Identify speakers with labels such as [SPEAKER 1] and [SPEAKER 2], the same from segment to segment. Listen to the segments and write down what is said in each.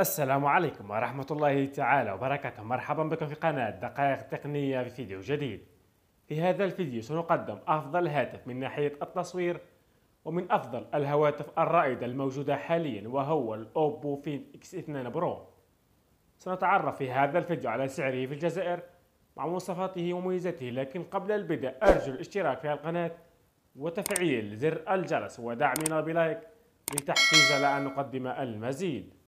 [SPEAKER 1] السلام عليكم ورحمة الله تعالى وبركاته مرحبا بكم في قناة دقائق تقنية في فيديو جديد في هذا الفيديو سنقدم أفضل هاتف من ناحية التصوير ومن أفضل الهواتف الرائدة الموجودة حاليا وهو الأوبو فين اكس 2 برو سنتعرف في هذا الفيديو على سعره في الجزائر مع مواصفاته ومميزاته لكن قبل البدء أرجو الاشتراك في القناة وتفعيل زر الجرس ودعمنا بلايك للتحفيز على أن نقدم المزيد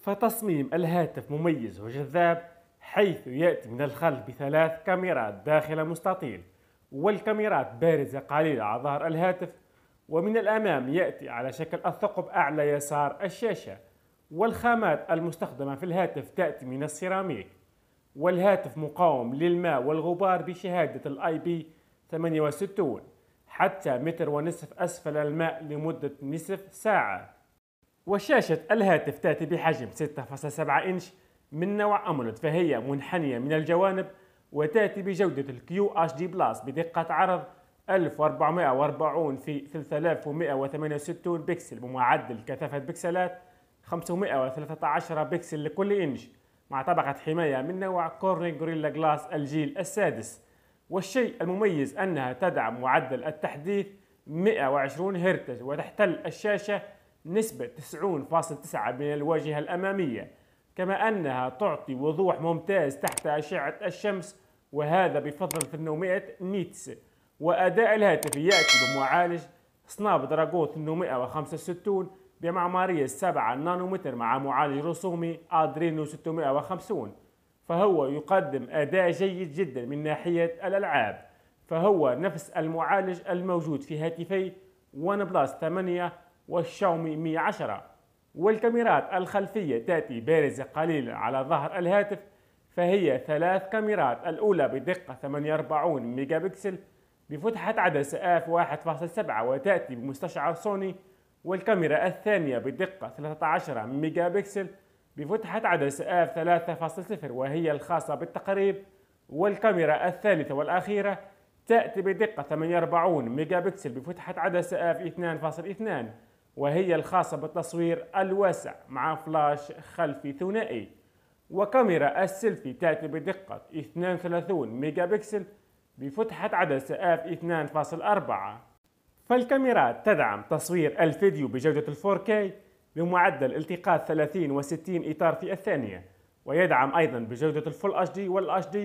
[SPEAKER 1] فتصميم الهاتف مميز وجذاب حيث يأتي من الخلف بثلاث كاميرات داخل مستطيل والكاميرات بارزة قليلة على ظهر الهاتف ومن الأمام يأتي على شكل الثقب أعلى يسار الشاشة والخامات المستخدمة في الهاتف تأتي من السيراميك والهاتف مقاوم للماء والغبار بشهادة الـ ip 68 حتى متر ونصف أسفل الماء لمدة نصف ساعة وشاشة الهاتف تأتي بحجم 6.7 إنش من نوع أمولد فهي منحنية من الجوانب وتأتي بجودة الـ QHD Plus بدقة عرض 1440 في 3168 بكسل بمعدل كثافة بكسلات 513 بكسل لكل إنش مع طبقة حماية من نوع كورنينج غوريلا جلاس الجيل السادس والشيء المميز أنها تدعم معدل التحديث 120 هرتز وتحتل الشاشة نسبة 90.9 من الواجهة الأمامية كما أنها تعطي وضوح ممتاز تحت أشعة الشمس وهذا بفضل 800 نيتس وأداء الهاتف يأتي بمعالج سناب دراجون 865 بمعمارية 7 نانومتر مع معالج رسومي أدرينو 650 فهو يقدم أداء جيد جدا من ناحية الألعاب فهو نفس المعالج الموجود في هاتفي ون بلاس 8 والشاومي 110 والكاميرات الخلفية تأتي بارزة قليلا على ظهر الهاتف فهي ثلاث كاميرات الأولى بدقة 48 ميجا بكسل بفتحة عدسة آف 1.7 وتأتي بمستشعر سوني والكاميرا الثانية بدقة 13 ميجا بكسل بفتحة عدسة آف 3.0 وهي الخاصة بالتقريب والكاميرا الثالثة والأخيرة تأتي بدقة 48 ميجا بكسل بفتحة عدسة آف 2.2 وهي الخاصة بالتصوير الواسع مع فلاش خلفي ثنائي وكاميرا السيلفي تأتي بدقة 32 ميجا بكسل بفتحة عدسة f 2.4 فالكاميرات تدعم تصوير الفيديو بجودة 4K بمعدل التقاط 30 و 60 إطار في الثانية ويدعم أيضا بجودة الفول HD والHD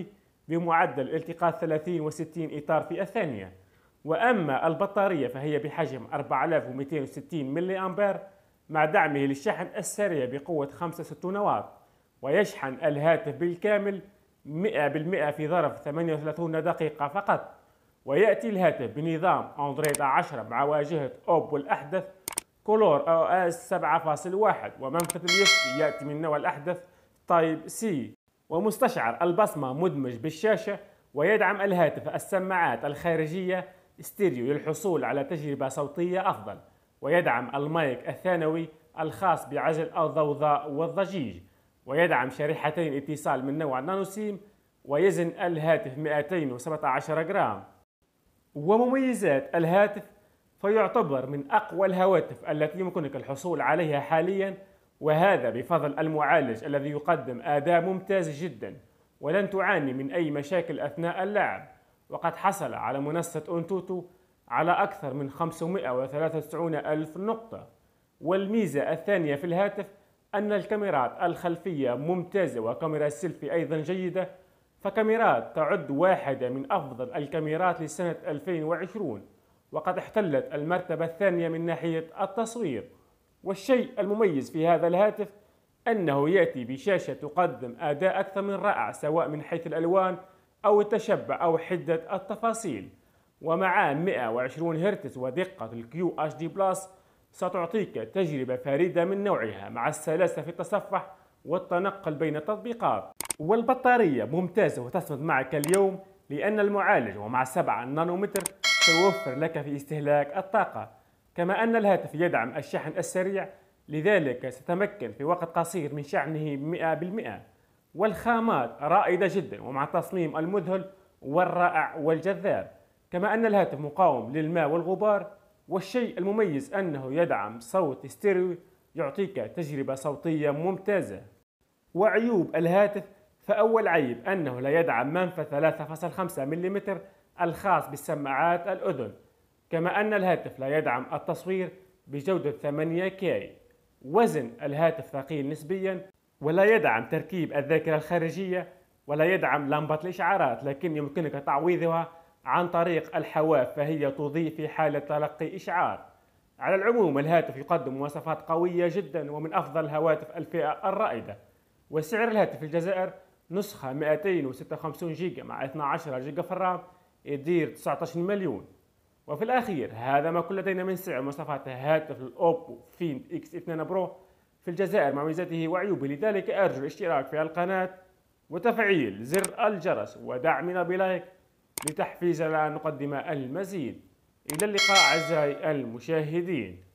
[SPEAKER 1] بمعدل التقاط 30 و 60 إطار في الثانية وأما البطارية فهي بحجم 4260 ملي أمبير مع دعمه للشحن السريع بقوة 65 واط ويشحن الهاتف بالكامل 100% في ظرف 38 دقيقة فقط ويأتي الهاتف بنظام أندرويد 10 مع واجهة أوبو الأحدث كولور أو اس 7.1 ومنفذ اليسري يأتي من نوع الأحدث تايب سي ومستشعر البصمة مدمج بالشاشة ويدعم الهاتف السماعات الخارجية ستيريو للحصول على تجربة صوتية أفضل ويدعم المايك الثانوي الخاص بعزل الضوضاء والضجيج ويدعم شريحتين اتصال من نوع نانو سيم ويزن الهاتف 217 جرام ومميزات الهاتف فيعتبر من أقوى الهواتف التي يمكنك الحصول عليها حاليا وهذا بفضل المعالج الذي يقدم أداء ممتاز جدا ولن تعاني من أي مشاكل أثناء اللعب وقد حصل على منصة أونتوتو على أكثر من 593 ألف نقطة والميزة الثانية في الهاتف أن الكاميرات الخلفية ممتازة وكاميرا السيلفي أيضا جيدة فكاميرات تعد واحدة من أفضل الكاميرات لسنة 2020 وقد احتلت المرتبة الثانية من ناحية التصوير والشيء المميز في هذا الهاتف أنه يأتي بشاشة تقدم أداء أكثر من رائع سواء من حيث الألوان أو التشبع أو حدة التفاصيل ومع 120 هرتز ودقة الـ QHD Plus بلس ستعطيك تجربة فريدة من نوعها مع السلاسة في التصفح والتنقل بين التطبيقات والبطارية ممتازة وتصمد معك اليوم لأن المعالج ومع 7 نانومتر سيوفر لك في استهلاك الطاقة كما أن الهاتف يدعم الشحن السريع لذلك ستتمكن في وقت قصير من شحنه 100% والخامات رائدة جدا ومع التصميم المذهل والرائع والجذاب كما أن الهاتف مقاوم للماء والغبار والشيء المميز أنه يدعم صوت ستيريو يعطيك تجربة صوتية ممتازة وعيوب الهاتف فأول عيب أنه لا يدعم منفذ 3.5 ملم الخاص بالسماعات الأذن كما أن الهاتف لا يدعم التصوير بجودة 8 كي وزن الهاتف ثقيل نسبيا ولا يدعم تركيب الذاكرة الخارجية ولا يدعم لمبة الإشعارات لكن يمكنك تعويضها عن طريق الحواف فهي تضيء في حالة تلقي إشعار على العموم الهاتف يقدم مواصفات قوية جدا ومن أفضل هواتف الفئة الرائدة وسعر الهاتف في الجزائر نسخة 256 جيجا مع 12 جيجا في الرام يدير 19 مليون وفي الأخير هذا ما كل لدينا من سعر مواصفات هاتف الأوبو فيند إكس 2 برو في الجزائر مع ميزاته وعيوبه لذلك أرجو الاشتراك في القناة وتفعيل زر الجرس ودعمنا بلايك لتحفيزنا أن نقدم المزيد إلى اللقاء أعزائي المشاهدين